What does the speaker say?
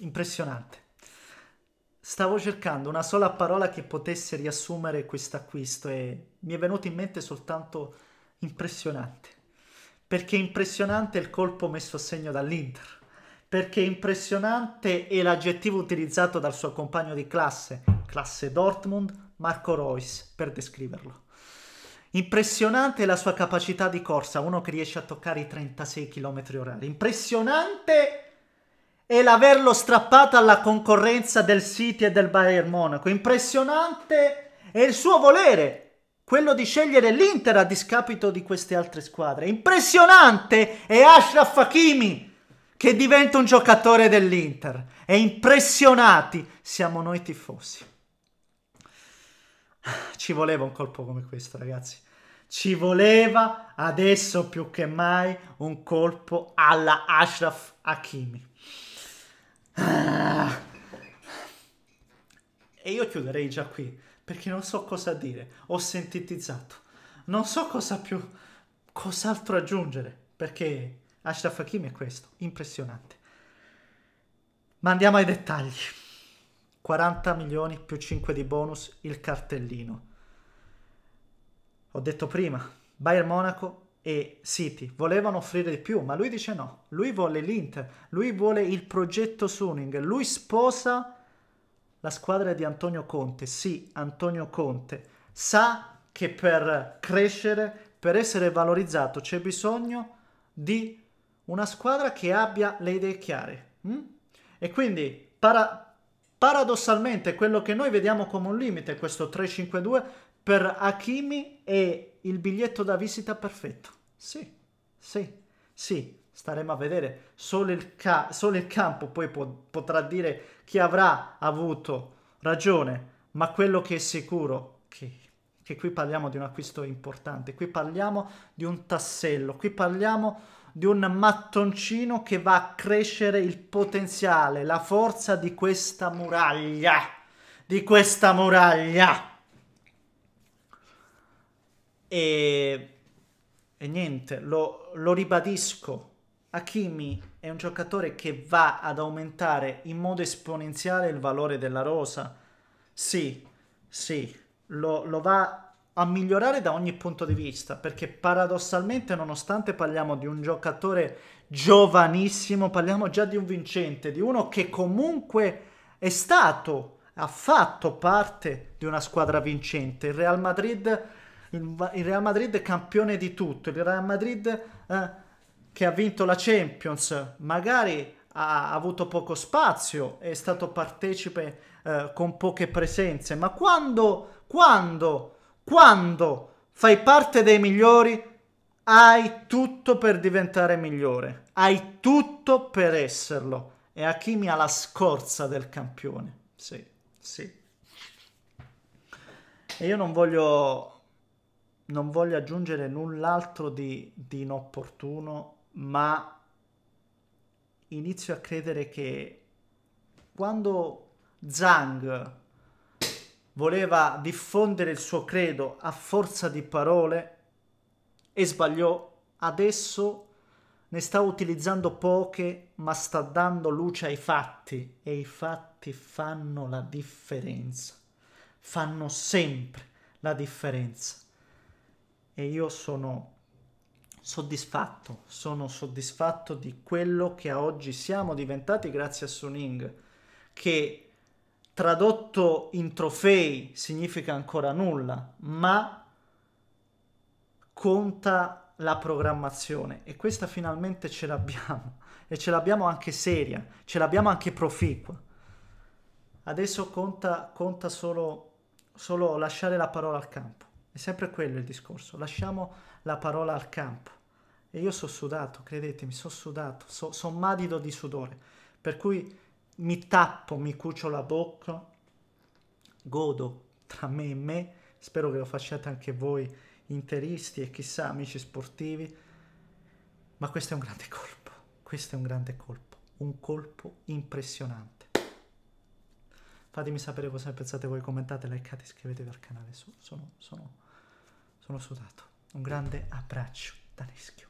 Impressionante. Stavo cercando una sola parola che potesse riassumere questo acquisto e mi è venuto in mente soltanto impressionante. Perché impressionante è il colpo messo a segno dall'Inter. Perché impressionante è l'aggettivo utilizzato dal suo compagno di classe, classe Dortmund, Marco Royce, per descriverlo. Impressionante è la sua capacità di corsa, uno che riesce a toccare i 36 km orari. Impressionante e l'averlo strappato alla concorrenza del City e del Bayern Monaco. Impressionante è il suo volere, quello di scegliere l'Inter a discapito di queste altre squadre. Impressionante è Ashraf Hakimi che diventa un giocatore dell'Inter. E impressionati siamo noi tifosi. Ci voleva un colpo come questo, ragazzi. Ci voleva adesso più che mai un colpo alla Ashraf Hakimi. Ah. E io chiuderei già qui, perché non so cosa dire, ho sintetizzato, non so cosa più, cos'altro aggiungere, perché Ashraf Hakimi è questo, impressionante. Ma andiamo ai dettagli. 40 milioni più 5 di bonus, il cartellino. Ho detto prima, Bayern Monaco e City volevano offrire di più, ma lui dice no, lui vuole l'Inter, lui vuole il progetto Suning, lui sposa la squadra di Antonio Conte, sì, Antonio Conte sa che per crescere, per essere valorizzato c'è bisogno di una squadra che abbia le idee chiare. Hm? E quindi para- paradossalmente quello che noi vediamo come un limite, questo 3-5-2, per Hakimi è il biglietto da visita perfetto. Sì, sì, sì, staremo a vedere. Solo il, ca- solo il campo poi po- potrà dire chi avrà avuto ragione, ma quello che è sicuro che, che qui parliamo di un acquisto importante, qui parliamo di un tassello, qui parliamo di un mattoncino che va a crescere il potenziale, la forza di questa muraglia, di questa muraglia. E e niente, lo, lo ribadisco. Hakimi è un giocatore che va ad aumentare in modo esponenziale il valore della rosa. Sì, sì, lo, lo va a migliorare da ogni punto di vista, perché paradossalmente nonostante parliamo di un giocatore giovanissimo, parliamo già di un vincente, di uno che comunque è stato, ha fatto parte di una squadra vincente. Il Real Madrid il, Real Madrid è campione di tutto, il Real Madrid eh, che ha vinto la Champions, magari ha avuto poco spazio, è stato partecipe eh, con poche presenze, ma quando, quando, quando fai parte dei migliori, hai tutto per diventare migliore, hai tutto per esserlo. E Hakimi ha la scorza del campione. Sì, sì. E io non voglio non voglio aggiungere null'altro di, di inopportuno, ma inizio a credere che quando Zhang voleva diffondere il suo credo a forza di parole e sbagliò, adesso ne sta utilizzando poche, ma sta dando luce ai fatti e i fatti fanno la differenza, fanno sempre la differenza e io sono soddisfatto, sono soddisfatto di quello che a oggi siamo diventati grazie a Suning, che tradotto in trofei significa ancora nulla, ma conta la programmazione e questa finalmente ce l'abbiamo e ce l'abbiamo anche seria, ce l'abbiamo anche proficua. Adesso conta, conta solo, solo lasciare la parola al campo. È sempre quello il discorso. Lasciamo la parola al campo. E io sono sudato, credetemi, sono sudato, sono madido di sudore. Per cui mi tappo, mi cucio la bocca, godo tra me e me. Spero che lo facciate anche voi, interisti e chissà, amici sportivi. Ma questo è un grande colpo, questo è un grande colpo, un colpo impressionante. Fatemi sapere cosa ne pensate voi, commentate, like, iscrivetevi al canale, sono, sono sono sudato. Un grande abbraccio da Neschio.